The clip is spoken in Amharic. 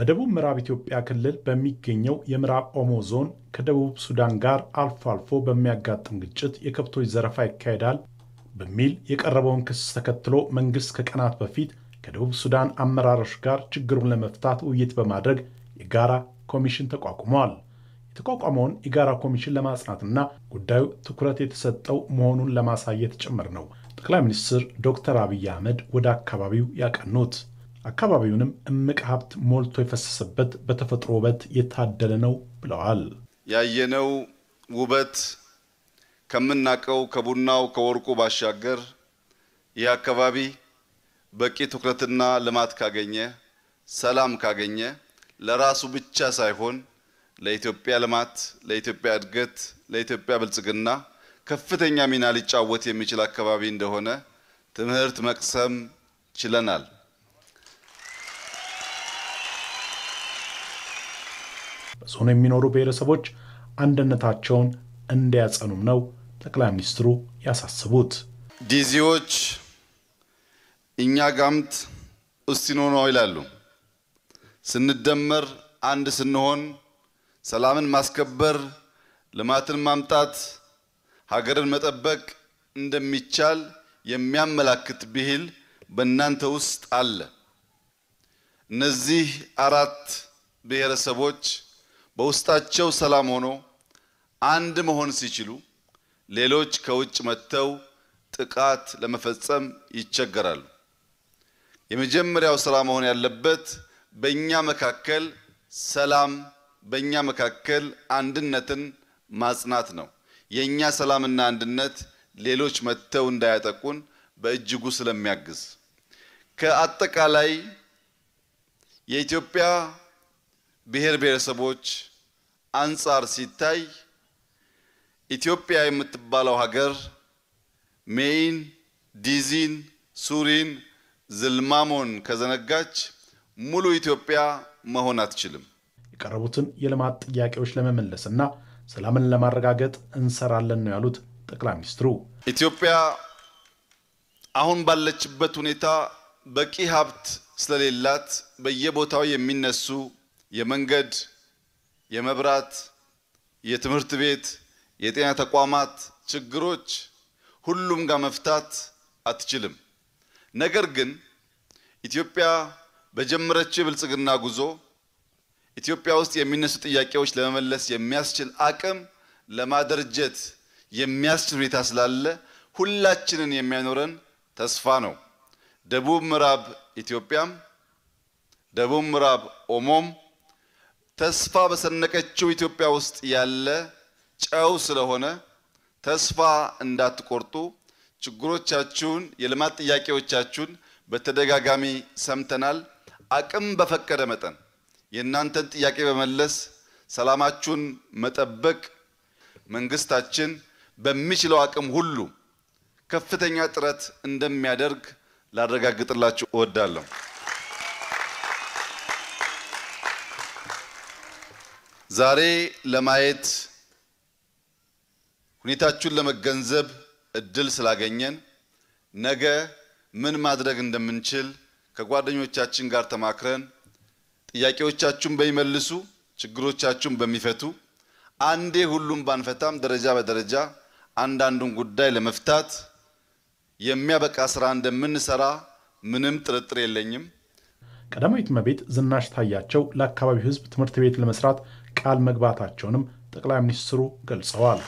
በደቡብ ምዕራብ ኢትዮጵያ ክልል በሚገኘው የምዕራብ ኦሞ ዞን ከደቡብ ሱዳን ጋር አልፎ አልፎ በሚያጋጥም ግጭት የከብቶች ዘረፋ ይካሄዳል በሚል የቀረበውን ክስ ተከትሎ መንግሥት ከቀናት በፊት ከደቡብ ሱዳን አመራሮች ጋር ችግሩን ለመፍታት ውይይት በማድረግ የጋራ ኮሚሽን ተቋቁመዋል። የተቋቋመውን የጋራ ኮሚሽን ለማጽናትና ጉዳዩ ትኩረት የተሰጠው መሆኑን ለማሳየት ጭምር ነው ጠቅላይ ሚኒስትር ዶክተር አብይ አህመድ ወደ አካባቢው ያቀኑት። አካባቢውንም እምቅ ሀብት ሞልቶ የፈሰሰበት በተፈጥሮ ውበት የታደለ ነው ብለዋል። ያየነው ውበት ከምናቀው ከቡናው ከወርቁ ባሻገር ይህ አካባቢ በቂ ትኩረትና ልማት ካገኘ፣ ሰላም ካገኘ ለራሱ ብቻ ሳይሆን ለኢትዮጵያ ልማት፣ ለኢትዮጵያ እድገት፣ ለኢትዮጵያ ብልጽግና ከፍተኛ ሚና ሊጫወት የሚችል አካባቢ እንደሆነ ትምህርት መቅሰም ችለናል። በዞኑ የሚኖሩ ብሔረሰቦች አንድነታቸውን እንዲያጸኑም ነው ጠቅላይ ሚኒስትሩ ያሳስቡት። ዲዚዎች እኛ ጋምት እስቲኖ ነው ይላሉ። ስንደመር አንድ ስንሆን ሰላምን ማስከበር፣ ልማትን ማምጣት፣ ሀገርን መጠበቅ እንደሚቻል የሚያመላክት ብሂል በእናንተ ውስጥ አለ። እነዚህ አራት ብሔረሰቦች በውስጣቸው ሰላም ሆኖ አንድ መሆን ሲችሉ ሌሎች ከውጭ መጥተው ጥቃት ለመፈጸም ይቸገራሉ። የመጀመሪያው ስራ መሆን ያለበት በእኛ መካከል ሰላም፣ በእኛ መካከል አንድነትን ማጽናት ነው። የእኛ ሰላምና አንድነት ሌሎች መጥተው እንዳያጠቁን በእጅጉ ስለሚያግዝ ከአጠቃላይ የኢትዮጵያ ብሔር ብሔረሰቦች አንጻር ሲታይ ኢትዮጵያ የምትባለው ሀገር ሜይን፣ ዲዚን፣ ሱሪን፣ ዝልማሞን ከዘነጋች ሙሉ ኢትዮጵያ መሆን አትችልም። የቀረቡትን የልማት ጥያቄዎች ለመመለስና ሰላምን ለማረጋገጥ እንሰራለን ነው ያሉት ጠቅላይ ሚኒስትሩ። ኢትዮጵያ አሁን ባለችበት ሁኔታ በቂ ሀብት ስለሌላት በየቦታው የሚነሱ የመንገድ የመብራት፣ የትምህርት ቤት፣ የጤና ተቋማት ችግሮች ሁሉም ጋር መፍታት አትችልም። ነገር ግን ኢትዮጵያ በጀመረችው የብልጽግና ጉዞ ኢትዮጵያ ውስጥ የሚነሱ ጥያቄዎች ለመመለስ የሚያስችል አቅም ለማደርጀት የሚያስችል ሁኔታ ስላለ ሁላችንን የሚያኖረን ተስፋ ነው። ደቡብ ምዕራብ ኢትዮጵያም ደቡብ ምዕራብ ኦሞም ተስፋ በሰነቀችው ኢትዮጵያ ውስጥ ያለ ጨው ስለሆነ ተስፋ እንዳትቆርጡ። ችግሮቻችሁን፣ የልማት ጥያቄዎቻችሁን በተደጋጋሚ ሰምተናል። አቅም በፈቀደ መጠን የእናንተን ጥያቄ በመለስ ሰላማችሁን መጠበቅ መንግስታችን በሚችለው አቅም ሁሉ ከፍተኛ ጥረት እንደሚያደርግ ላረጋግጥላችሁ እወዳለሁ። ዛሬ ለማየት ሁኔታችሁን ለመገንዘብ እድል ስላገኘን ነገ ምን ማድረግ እንደምንችል ከጓደኞቻችን ጋር ተማክረን ጥያቄዎቻችሁን በሚመልሱ ችግሮቻችሁን በሚፈቱ አንዴ ሁሉም ባንፈታም ደረጃ በደረጃ አንዳንዱን ጉዳይ ለመፍታት የሚያበቃ ስራ እንደምንሰራ ምንም ጥርጥር የለኝም። ቀዳማዊት እመቤት ዝናሽ ታያቸው ለአካባቢው ሕዝብ ትምህርት ቤት ለመስራት ቃል መግባታቸውንም ጠቅላይ ሚኒስትሩ ገልጸዋል።